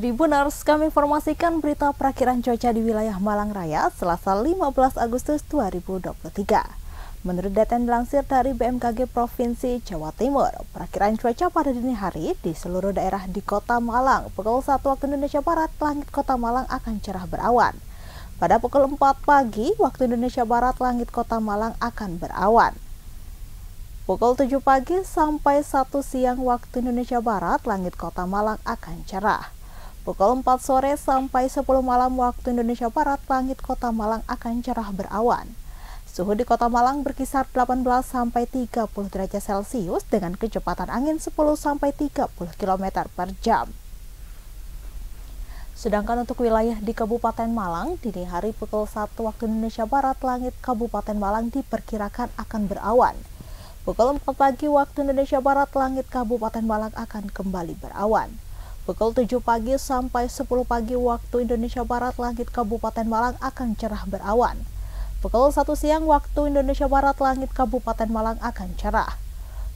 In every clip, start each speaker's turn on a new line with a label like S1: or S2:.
S1: Tribuners, kami informasikan berita perakhiran cuaca di wilayah Malang Raya selasa 15 Agustus 2023. Menurut data yang dilansir dari BMKG Provinsi Jawa Timur, perakhiran cuaca pada dini hari di seluruh daerah di kota Malang pukul 1 waktu Indonesia Barat, langit kota Malang akan cerah berawan. Pada pukul 4 pagi waktu Indonesia Barat, langit kota Malang akan berawan. Pukul 7 pagi sampai 1 siang waktu Indonesia Barat, langit kota Malang akan cerah. Pukul 4 sore sampai 10 malam waktu Indonesia Barat, langit kota Malang akan cerah berawan. Suhu di kota Malang berkisar 18 sampai 30 derajat Celcius dengan kecepatan angin 10 sampai 30 km per jam. Sedangkan untuk wilayah di Kabupaten Malang, dini hari pukul 1 waktu Indonesia Barat, langit Kabupaten Malang diperkirakan akan berawan. Pukul 4 pagi waktu Indonesia Barat, langit Kabupaten Malang akan kembali berawan. Pukul 7 pagi sampai 10 pagi waktu Indonesia Barat, langit Kabupaten Malang akan cerah berawan. Pukul 1 siang waktu Indonesia Barat, langit Kabupaten Malang akan cerah.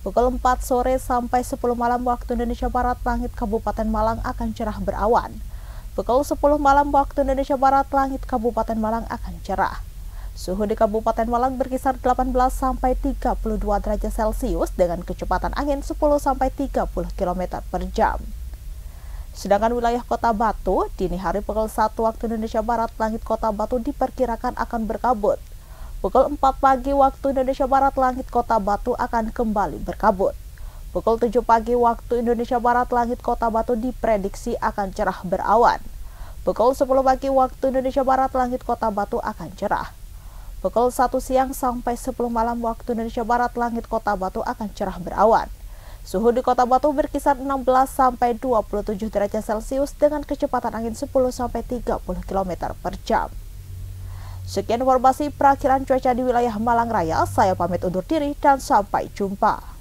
S1: Pukul 4 sore sampai 10 malam waktu Indonesia Barat, langit Kabupaten Malang akan cerah berawan. Pukul 10 malam waktu Indonesia Barat, langit Kabupaten Malang akan cerah. Suhu di Kabupaten Malang berkisar 18 sampai 32 derajat Celcius dengan kecepatan angin 10 sampai 30 km per jam. Sedangkan wilayah kota Batu, dini hari pukul 1 waktu Indonesia Barat, langit kota Batu diperkirakan akan berkabut. Pukul 4 pagi waktu Indonesia Barat, langit kota Batu akan kembali berkabut. Pukul 7 pagi waktu Indonesia Barat, langit kota Batu diprediksi akan cerah berawan. Pukul 10 pagi waktu Indonesia Barat, langit kota Batu akan cerah. Pukul 1 siang sampai 10 malam waktu Indonesia Barat, langit kota Batu akan cerah berawan. Suhu di kota Batu berkisar 16 sampai 27 derajat Celcius dengan kecepatan angin 10 sampai 30 km per jam. Sekian informasi perakhiran cuaca di wilayah Malang Raya, saya pamit undur diri dan sampai jumpa.